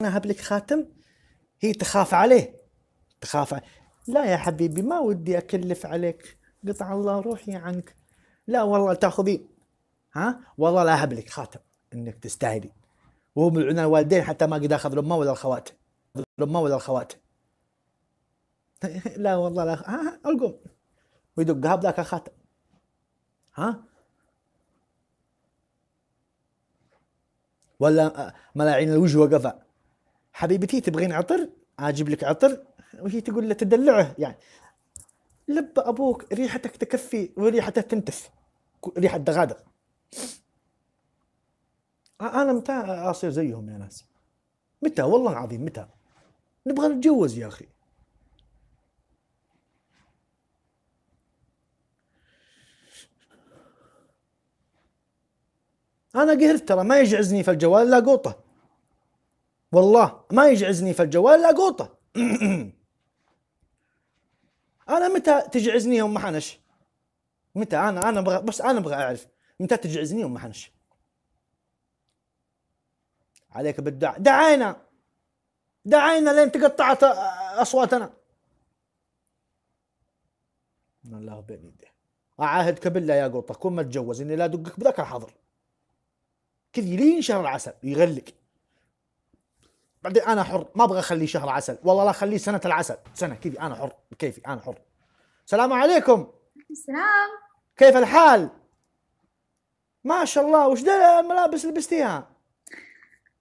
انا هب لك خاتم هي تخاف عليه تخاف عليه. لا يا حبيبي ما ودي اكلف عليك قطع الله روحي عنك لا والله تاخذين ها والله لا هبلك لك خاتم انك تستاهلي وهو من الوالدين حتى ما قد اخذ الامه ولا الخوات الامه ولا الخوات لا والله لا ها القم ويدقها بذاك الخاتم ها ولا آه، ملاعين الوجه وقفا حبيبتي تبغين عطر اجيب لك عطر وهي تقول له تدلعه يعني لب ابوك ريحتك تكفي وريحته تنتف ريحه دغادغ انا متى اصير زيهم يا ناس متى والله العظيم متى نبغى نتجوز يا اخي انا قهرت ترى ما يجعزني في الجوال لا قوطه والله ما يجعزني في الجوال قوطة انا متى تجعزني يوم محنش حنش متى انا انا بغ... بس انا ابغى اعرف متى تجعزني يوم محنش حنش عليك بالدعاء دعينا دعينا لين تقطعت اصواتنا الله بين يديه اعاهدك بالله يا قوطة كون ما تجوز اني لا ادقك بذاك الحظر كذي لين شهر العسل يغلق بعدين انا حر ما ابغى اخليه شهر عسل والله لا اخليه سنه العسل سنه كذي انا حر بكيفي انا حر السلام عليكم السلام كيف الحال ما شاء الله وش ذا الملابس اللي لبستيها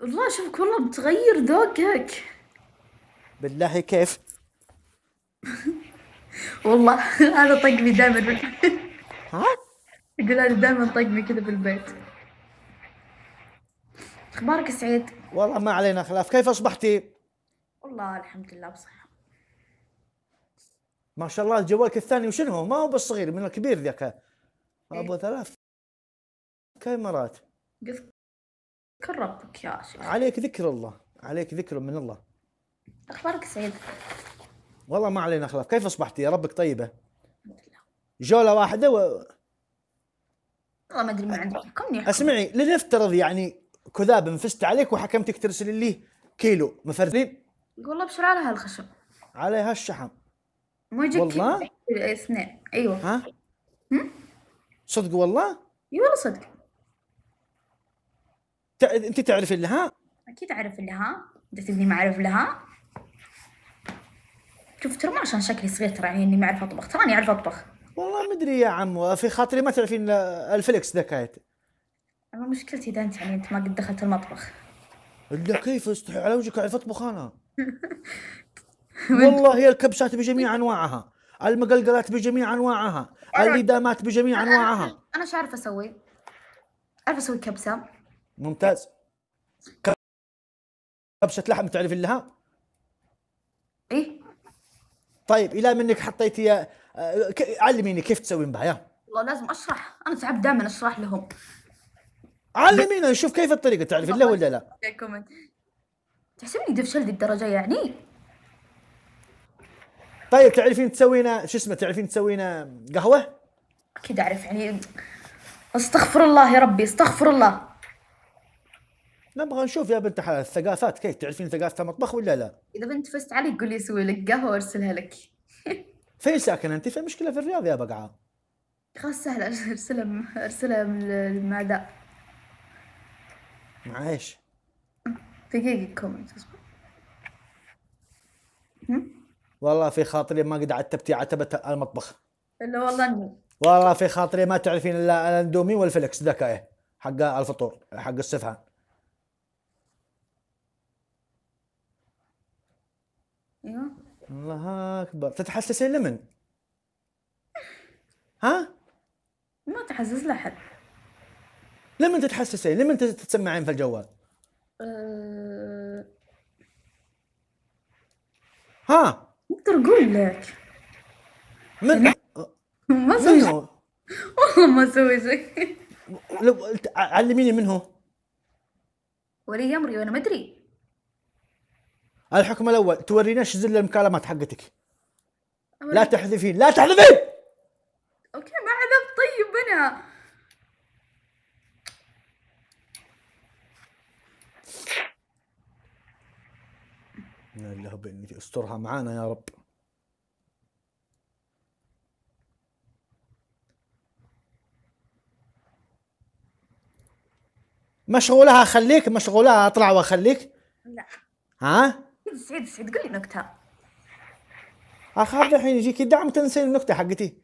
والله شوفك والله بتغير ذوقك بالله كيف والله هذا طقمي دائما ها يقول هذا دائما طقمي كذا بالبيت اخبارك سعيد؟ والله ما علينا خلاف، كيف اصبحتي؟ والله الحمد لله بصحة ما شاء الله جوالك الثاني وشنو هو؟ ما هو بالصغير من الكبير ذاك إيه. ابو ثلاث كاميرات ذكر ربك يا شيخ عليك ذكر الله عليك ذكر من الله اخبارك سعيد؟ والله ما علينا خلاف، كيف اصبحتي؟ يا ربك طيبة الحمد لله جولة واحدة و... والله ما ادري ما عندكم اسمعي لنفترض يعني كذاب انفست عليك وحكمتك ترسل لي كيلو مفرزين والله بشر على هالخشب عليها الشحم ما يجيك والله اثنين ايوه ها هم؟ صدق والله اي والله صدق تع... انت تعرف اللي ها اكيد اعرف اللي ها انت تبني ما اعرف لها شوف ترى ما عشان شكلي صغير ترى يعني اني ما اعرف اطبخ تراني اعرف اطبخ والله مدري يا عم في خاطري ما تعرفين الفليكس ذاك أما مشكلتي إذا أنت يعني أنت ما قد دخلت المطبخ لا كيف استحي على وجهك أعرف أطبخ أنا والله هي الكبسات بجميع أنواعها المقلقلات بجميع أنواعها الادامات بجميع أنواعها أنا ايش أعرف أسوي؟ أعرف أسوي كبسة ممتاز كبسة لحم تعرف لها؟ إيه طيب إلى منك حطيتي آه، علميني كيف تسوين بها يا والله لازم أشرح أنا تعب دائما أشرح لهم علمينا نشوف كيف الطريقه تعرف لا ولا لا تحسبني دفشل ذي الدرجه يعني طيب تعرفين تسوينا شو اسمه تعرفين تسوينا قهوه اكيد اعرف يعني استغفر الله يا ربي استغفر الله نبغى نشوف يا بنت الثقافات كيف تعرفين ثقافه المطبخ ولا لا اذا بنت فزت علي قول لي اسوي لك قهوه وارسلها لك فين ساكنه انت في مشكله في الرياض يا بقعه خلاص سهلة ارسلها ارسلها من المعداء معاش دقيقة كومنت والله في خاطري ما قد عتبتي عتبة المطبخ الا والله اني والله في خاطري ما تعرفين الا الاندومي والفلكس ذاك ايه حق الفطور حق السفهان ايوه الله اكبر تتحسسين لمن؟ ها؟ ما تحسس لحد لمن تتحسسين؟ لمن تتسمعين في الجوال؟ أه... ها اقدر اقول لك من ما أه. سوي والله ما سوي شيء لو علميني هو ولي امري وانا ما ادري الحكم الاول تورينا ايش زل المكالمات حقتك لا تحذفين لا تحذفين اوكي ما حذفت طيب انا إنا لله بإني استرها معانا يا رب مشغولها خليك مشغولها اطلع واخليك لا ها سعيد سعيد قول لي نكته اخاف الحين يجيك دعم تنسين النكته حقتي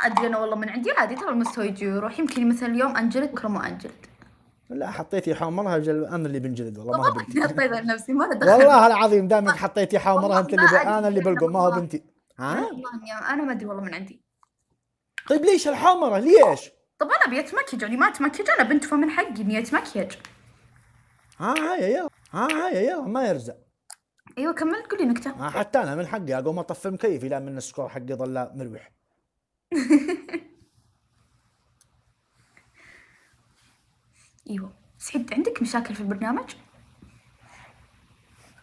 ما ادري انا والله من عندي عادي ترى المستوى يجي ويروح يمكن مثلا اليوم انجلت بكره ما انجلت لا حطيتي حمرها بجل... انا اللي بنجلد والله ما هو بنتي طيب نفسي ما والله العظيم دامك حطيتي حمرها انت اللي انا اللي بلقم ما هو بنتي ها والله انا ما ادري والله من عندي طيب ليش الحمره ليش؟ طب انا ابي يعني ما اتمكج انا بنت فمن حقي اني اتمكج ها هيا يلا ها هيا يلا ما يرزق ايوه كمل قولي نكته حتى انا من حقي اقوم اطفي مكيفي لا من السكور حقي ظل مروح ايوه سعيد عندك مشاكل في البرنامج؟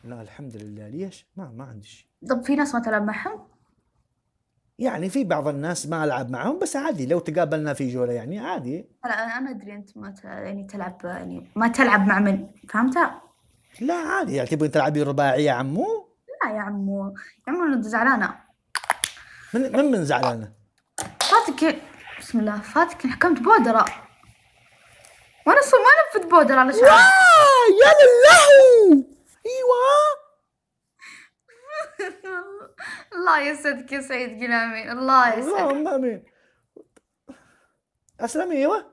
لا الحمد لله ليش؟ ما ما عندي شيء طب في ناس ما تلعب معهم؟ يعني في بعض الناس ما العب معهم بس عادي لو تقابلنا في جوله يعني عادي لا انا ادري انت ما يعني تلعب يعني ما تلعب مع من فهمتها؟ لا عادي يعني تبغين تلعبي رباعي يا عمو؟ لا يا عمو يا عمو انا زعلانه من من من زعلانه؟ فاتك بسم الله فاتك حكمت بودره وانا صم وانا بفوت بودر على شعري يا لله ايوه الله يسعدك يا سعيد قلامي الله يسعدك اللهم امين اسلمي ايوه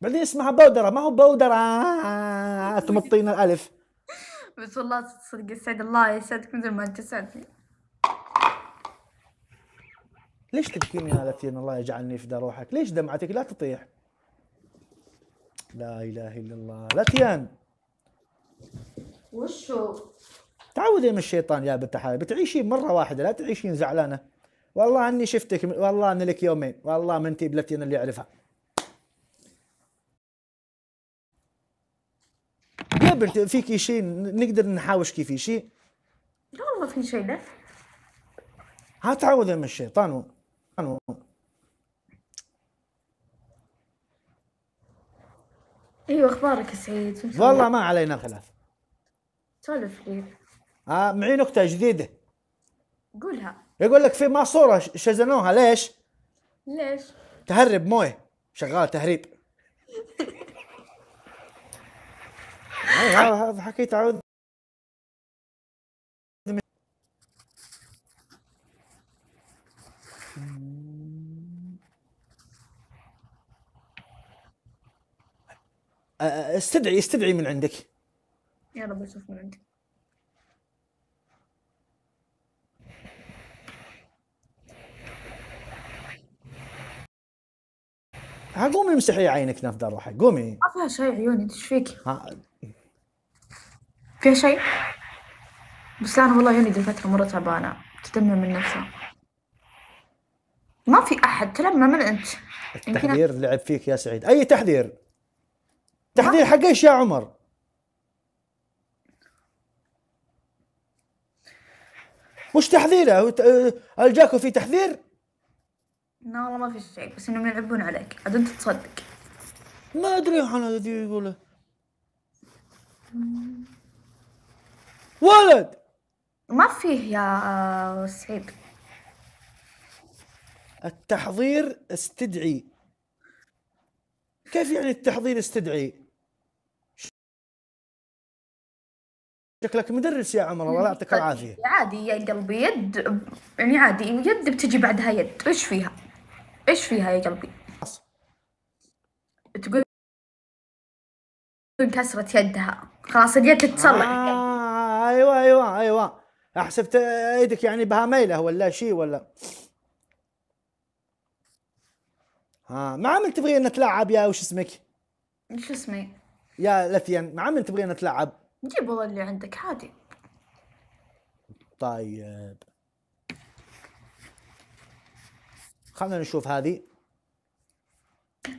بعدين اسمها بودره ما هو بودره آه، تمطين الالف بس والله تصدق سعيد الله يسعدك مثل ما انت سعدتني ليش تبكين يا لتين الله يجعلني في روحك ليش دمعتك لا تطيح لا اله الا الله لتيان وشو تعودي من الشيطان يا بنت حلال بتعيشين مره واحده لا تعيشين زعلانه والله اني شفتك والله اني لك يومين والله ما انت بلتين اللي اعرفها يا بنت فيكي شيء نقدر نحاوشكي في شيء لا والله في شيء ها تعودي من الشيطان ايوه اخبارك يا سعيد والله ما علينا خلاف سولف لي آه معي نكته جديده قولها يقول لك في ماسوره شزنوها ليش؟ ليش؟ تهرب مويه شغال تهريب هذا حكيت عود استدعي استدعي من عندك يا رب اشوف من عندك ها قومي امسحي عينك نفضه روحك قومي ما فيها شيء عيوني ايش فيك؟ ها فيها شيء؟ بس لا انا والله عيوني ذي فتره مره تعبانه تدمر من نفسها ما في احد تلمع من انت التحذير لعب فيك يا سعيد اي تحذير تحذير حق ايش يا عمر؟ وش تحذيره؟ آه، جاكم في تحذير؟ لا والله ما في شيء بس انهم يلعبون عليك عاد انت تصدق ما ادري عن الذي يقوله ولد ما فيه يا سعيد التحضير استدعي كيف يعني التحضير استدعي؟ شكلك مدرس يا عمر الله يعطيك طيب، العافيه عادي يا قلبي يد يعني عادي يد بتجي بعدها يد ايش فيها ايش فيها يا قلبي تقول انكسرت يدها خلاص اليد تتصلح آه ايوه ايوه ايوه احسبت ايدك يعني بها ميله ولا شيء ولا ها ما عمل تبغين نتلعب يا وش اسمك؟ وش اسمي؟ يا لثيان ما عمل تبغين نتلعب جيب والله اللي عندك عادي طيب خلنا نشوف هذه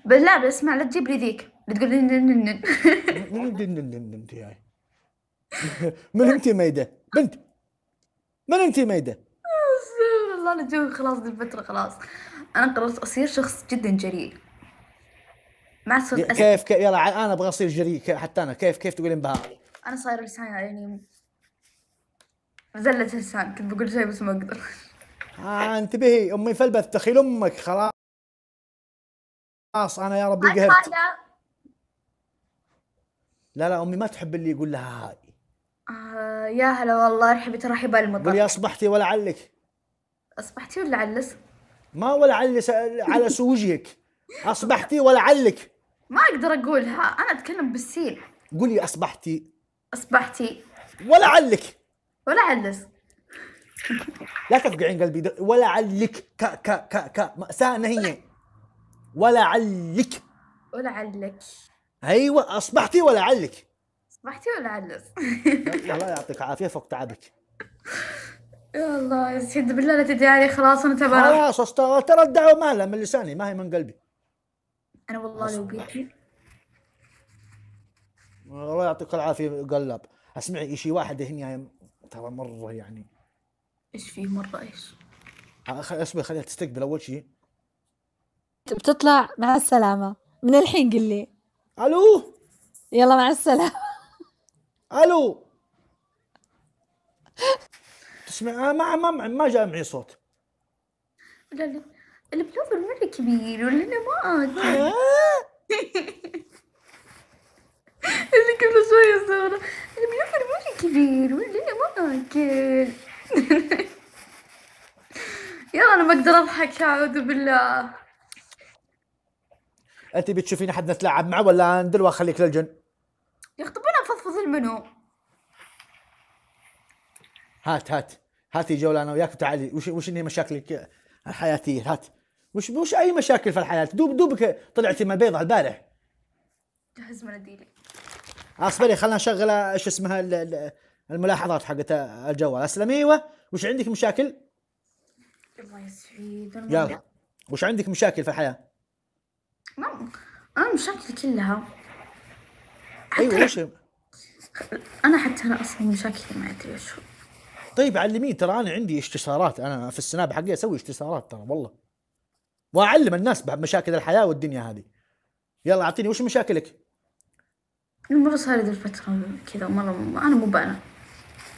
بس لا بس اسمع لا تجيب لي ذيك بتقول نن ننننن نن نن نن انت هاي من انت ميده بنت من انت ميده والله انا جوي خلاص ذي الفتره خلاص انا قررت اصير شخص جدا جريء ما صرت كيف كيف يلا انا ابغى اصير جريء حتى انا كيف كيف تقولين بها انا صاير لساني يعني زلة لسان كنت بقول شيء بس ما اقدر آه انتبهي امي فلبث تخيل امك خلاص خلاص انا يا ربي قهرت لا لا امي ما تحب اللي يقول لها هاي آه يا هلا والله رحبي ترحيبة المطر قولي اصبحتي ولا علك اصبحتي ولا علس ما ولا علس على وجهك اصبحتي ولا علك ما اقدر اقولها انا اتكلم بالسيل قولي اصبحتي أصبحتي ولا علس لا تفقعين قلبي علك ك ك ك ك مأساة نهية ولا علك أيوة أصبحتي علك أصبحتي علس الله يعطيك عافية فوق تعبك يا الله يسعد بالله لا تدعي خلاص انا تبارك خلاص ترى الدعوه مالها من لساني ما هي من قلبي انا والله لو بيتي الله يعطيك العافيه قلاب اسمعي شي واحد هنا ترى مره يعني ايش في مره ايش؟ آه، اسمعي خليها تستقبل اول شيء بتطلع مع السلامه من الحين قل لي الو يلا مع السلامه الو تسمع آه، ما ما ما جاء معي صوت لا لا البلوفر مره كبير ولا انا ما اقدر اللي كل شوية صورة أنا بالأخر ماني كبير ولا أنا ما أكل يلا أنا ما أقدر أضحك أعوذ بالله أنت بتشوفين حد نتلاعب معه ولا أنزل وأخليك للجن؟ يخطبنا فضفض المنو هات هات هاتي جولة أنا وياك وتعالي وش وش إني مشاكلك الحياتية هات وش وش أي مشاكل في الحياة دوب دوبك طلعتي من البيضة البارح جهز مناديلي اصبري خلنا نشغل ايش اسمها الملاحظات حقت الجوال اسلم ايوه وش عندك مشاكل؟ الله يسعيد يلا وش عندك مشاكل في الحياه؟ ما انا مشاكلي كلها ايوه وش انا حتى انا اصلا مشاكلي ما ادري وش طيب علمين ترى انا عندي اشتصارات انا في السناب حقي اسوي اشتصارات ترى والله واعلم الناس بمشاكل الحياه والدنيا هذه يلا اعطيني وش مشاكلك؟ المرة صار لي الفترة كذا مرة أنا مو بأنا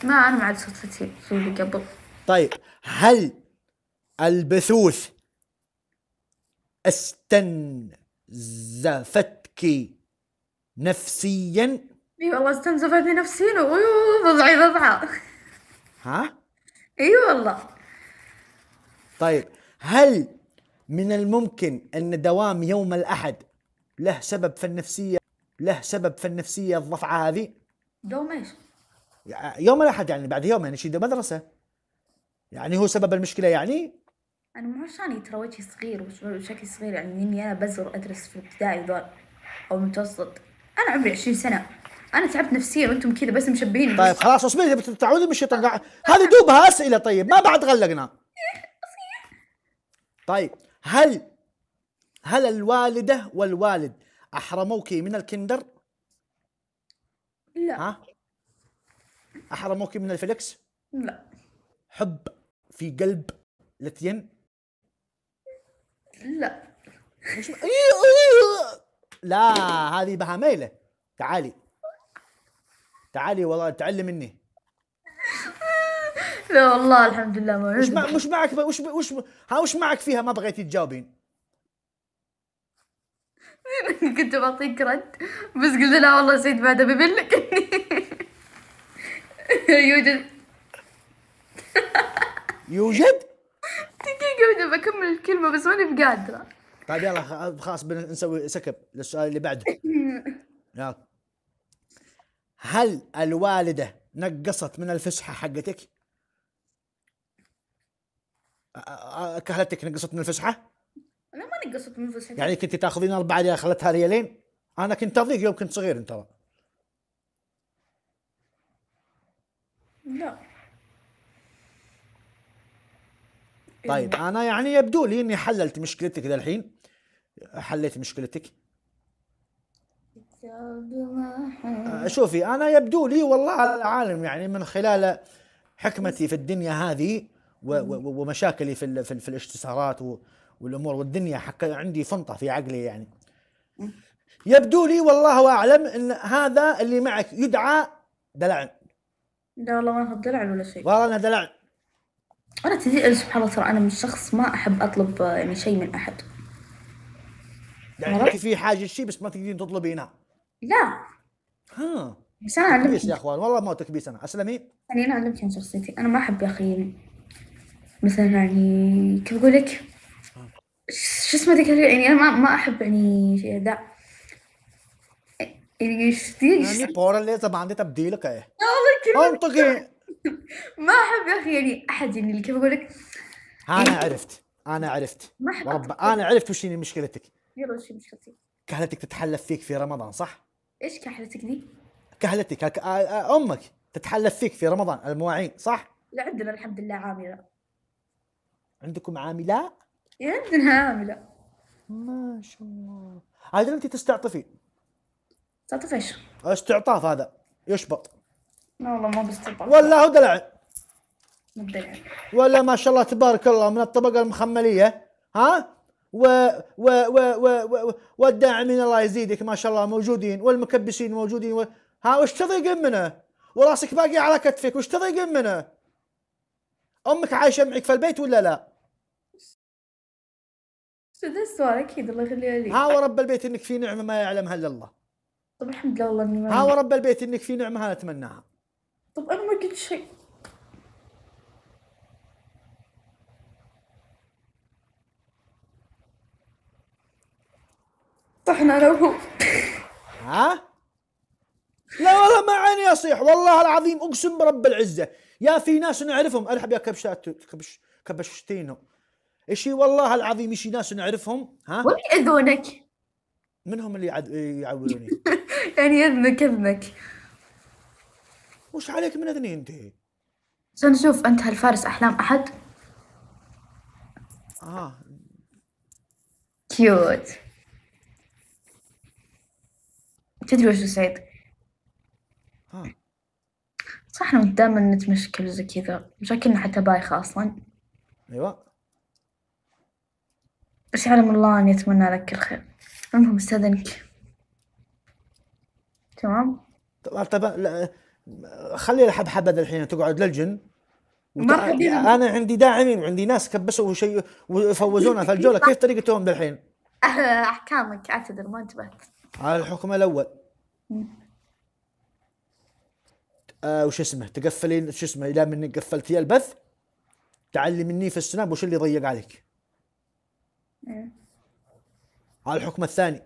ما أنا ما عاد صدفتي في اللي قبل طيب هل البثوث استنزفتك نفسيا؟ اي والله استنزفتني نفسيا ويوه ضضعي ضضعة ها؟ اي والله طيب هل من الممكن أن دوام يوم الأحد له سبب في النفسية له سبب في النفسيه الضفعه هذه؟ يوم ايش؟ يوم الاحد يعني بعد يومين يشيد المدرسه يعني هو سبب المشكله يعني؟ انا يعني مو عشان ترى وجهي صغير وشكلي صغير يعني اني انا بزر ادرس في ابتدائي ذول او متوسط انا عمري 20 سنه انا تعبت نفسيا وانتم كذا بس مشبهين طيب خلاص اصبري تعودي مش الشيطان هذه دوبها اسئله طيب ما بعد غلقنا طيب هل هل الوالده والوالد أحرموك من الكندر؟ لا ها؟ أحرموك من الفلكس؟ لا حب في قلب لتين؟ لا مش... إيه، إيه، إيه. لا هذه بها ميلة تعالي تعالي والله تعلم مني لا والله الحمد لله ما مش مع... مش معك وش وش ها وش معك فيها ما بغيتي تجاوبين كنت بعطيك رد بس قلت لا والله سيد بعد ببلك يوجد يوجد دقيقة بدي بكمل الكلمة بس ماني بقادرة طيب يلا خلاص بنسوي سكب للسؤال اللي بعده يلا هل الوالدة نقصت من الفسحة حقتك؟ كهلتك نقصت من الفسحة؟ ما نقصت من فلوسها يعني كنت تاخذين اربعه اللي خلتها ريالين؟ انا كنت اضيق يوم كنت صغير انت لا طيب إيه. انا يعني يبدو لي اني حللت مشكلتك ذا الحين حليت مشكلتك شوفي انا يبدو لي والله العالم يعني من خلال حكمتي في الدنيا هذه ومشاكلي في في و... والامور والدنيا حق عندي فنطه في عقلي يعني يبدو لي والله اعلم ان هذا اللي معك يدعى دلعن لا والله ما هو دلعن ولا شيء والله انا دلعن انا تدري سبحان الله ترى انا من شخص ما احب اطلب يعني شيء من احد يعني انت في حاجه شيء بس ما تقدرين تطلبينه لا ها بس انا علمتك يا اخوان والله ما تكبيس انا اسلمي يعني انا علمتك عن شخصيتي انا ما احب يا اخي مثلا يعني كيف اقول لك شو اسمه ذيك يعني انا ما ما احب يعني شيء ده يعني, يعني البورة اللي طبعا عندي تبديلك ايه منطقي يعني. ما احب يا اخي يعني احد يعني كيف اقول لك انا عرفت انا عرفت ما احب انا عرفت وش يعني مشكلتك يلا وش مشكلتي كهلتك تتحلف فيك في رمضان صح؟ ايش كهلتك دي؟ كهلتك هك... آه، آه، امك تتحلف فيك في رمضان المواعين صح؟ لا عندنا الحمد لله عامله عندكم عاملاء؟ ابنها عامله ما شاء الله عاد انت تستعطفين تستعطف ايش؟ استعطاف هذا يشبط لا والله ما بستعطف ولا هو دلع ولا ما شاء الله تبارك الله من الطبقه المخمليه ها و و و و, و والداعمين الله يزيدك ما شاء الله موجودين والمكبسين موجودين و... ها وش تضيق منه؟ وراسك باقي على كتفك وش تضيق منه؟ امك عايشه معك في البيت ولا لا؟ هذا السؤال اكيد الله يخليها لي ها ورب البيت انك في نعمه ما يعلمها الا الله طب الحمد لله والله اني ها ورب البيت انك في نعمه هذا اتمناها طب انا ما قلت شيء طحنا انا وهو ها؟ لا والله ما عيني اصيح والله العظيم اقسم برب العزه يا في ناس نعرفهم ارحب يا كبشات كبش كبشتينو شيء والله العظيم شيء ناس نعرفهم ها يأذونك؟ من هم اللي يعولوني؟ يعني اذنك اذنك وش عليك من اذني انت؟ عشان نشوف انت هل فارس احلام احد؟ اه كيوت تدري وش سعيد؟ ها صح احنا دائما نتمشكل زي كذا مشاكلنا حتى بايخة اصلا ايوه بس يعلم الله أن يتمنى لك الخير المهم استأذنك تمام طبعا خلي الحبحبة الحين تقعد للجن انا عندي داعمين وعندي ناس كبسوا شيء وفوزونا في الجوله كيف طريقتهم دحين؟ أه، احكامك اعتذر ما انتبهت على الحكم الاول آه وش اسمه تقفلين شو اسمه الى من قفلتي البث مني في السناب وش اللي ضيق عليك على الحكم الثاني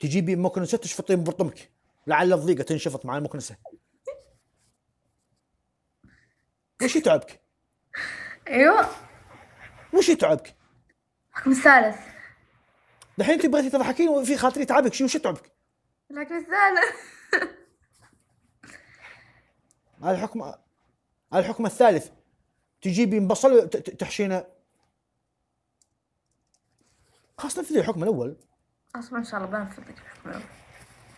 تجيبي مكنسه تشفطين برطمك لعل الضيقه تنشفط مع المكنسه وش يتعبك؟ ايوه وش يتعبك؟ الحكم الثالث دحين انت بغيتي تضحكين وفي خاطري تعبك شو وش يتعبك؟ الحكم الثالث الحكم الحكم الثالث تجيبين بصل تحشينه خلاص نفذ الحكم الأول أصلا إن شاء الله بنفذ الحكم الأول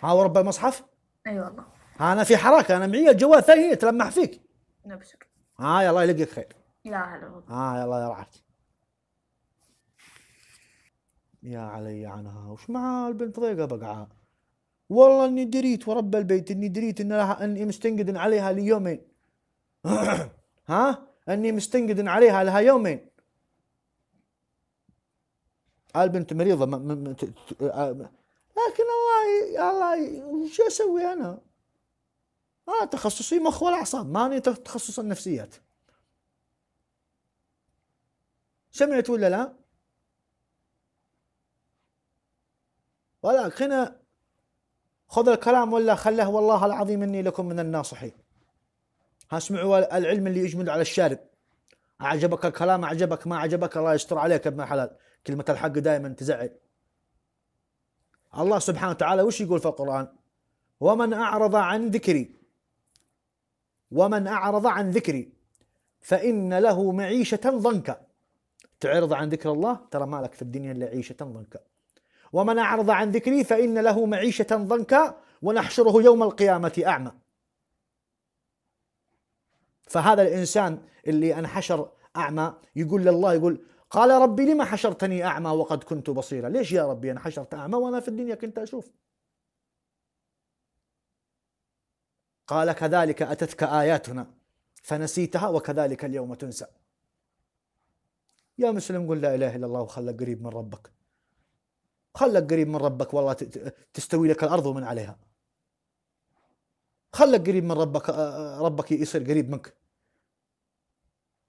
ها ورب المصحف؟ أي والله أنا في حركة أنا معي الجوال ثاني يتلمح فيك نبشر ها يلا يلقيك خير يا هلا ها يلا يرعاك يا علي عنها وش مع البنت ضيقة بقعة والله اني دريت ورب البيت اني دريت ان لها اني مستنقد عليها ليومين ها اني مستنقد عليها لها يومين البنت مريضه م- م- ت- ت- آه، لكن الله ي- الله ي- شو اسوي انا؟ انا آه، تخصصي مخ والاعصاب ماني تخصص النفسيات سمعت ولا لا؟ ولكن خذ الكلام ولا خله والله العظيم اني لكم من الناصحين ها اسمعوا العلم اللي يجمد على الشارب أعجبك الكلام أعجبك ما أعجبك الله يستر عليك ابن حلال كلمة الحق دائما تزعل الله سبحانه وتعالى وش يقول في القرآن ومن أعرض عن ذكري ومن أعرض عن ذكري فإن له معيشة ضنكا تعرض عن ذكر الله ترى مالك في الدنيا إلا عيشة ضنكا ومن أعرض عن ذكري فإن له معيشة ضنكا ونحشره يوم القيامة أعمى فهذا الإنسان اللي أنحشر أعمى يقول لله يقول قال ربي لما حشرتني أعمى وقد كنت بصيرا ليش يا ربي أنا حشرت أعمى وأنا في الدنيا كنت أشوف قال كذلك أتتك آياتنا فنسيتها وكذلك اليوم تنسى يا مسلم قل لا إله إلا الله وخلك قريب من ربك خلك قريب من ربك والله تستوي لك الأرض ومن عليها خلك قريب من ربك ربك يصير قريب منك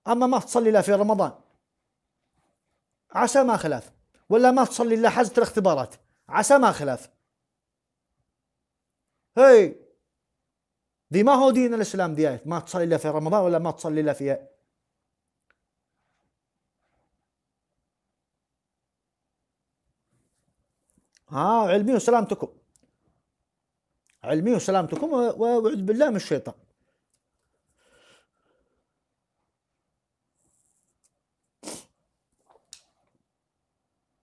أما ما تصلي لا في رمضان عسى ما خلاف ولا ما تصلي الا حزت الاختبارات عسى ما خلاف هي دي ما هو دين الاسلام دي ما تصلي الا في رمضان ولا ما تصلي الا في ها آه، علمي وسلامتكم علمي وسلامتكم واعوذ بالله من الشيطان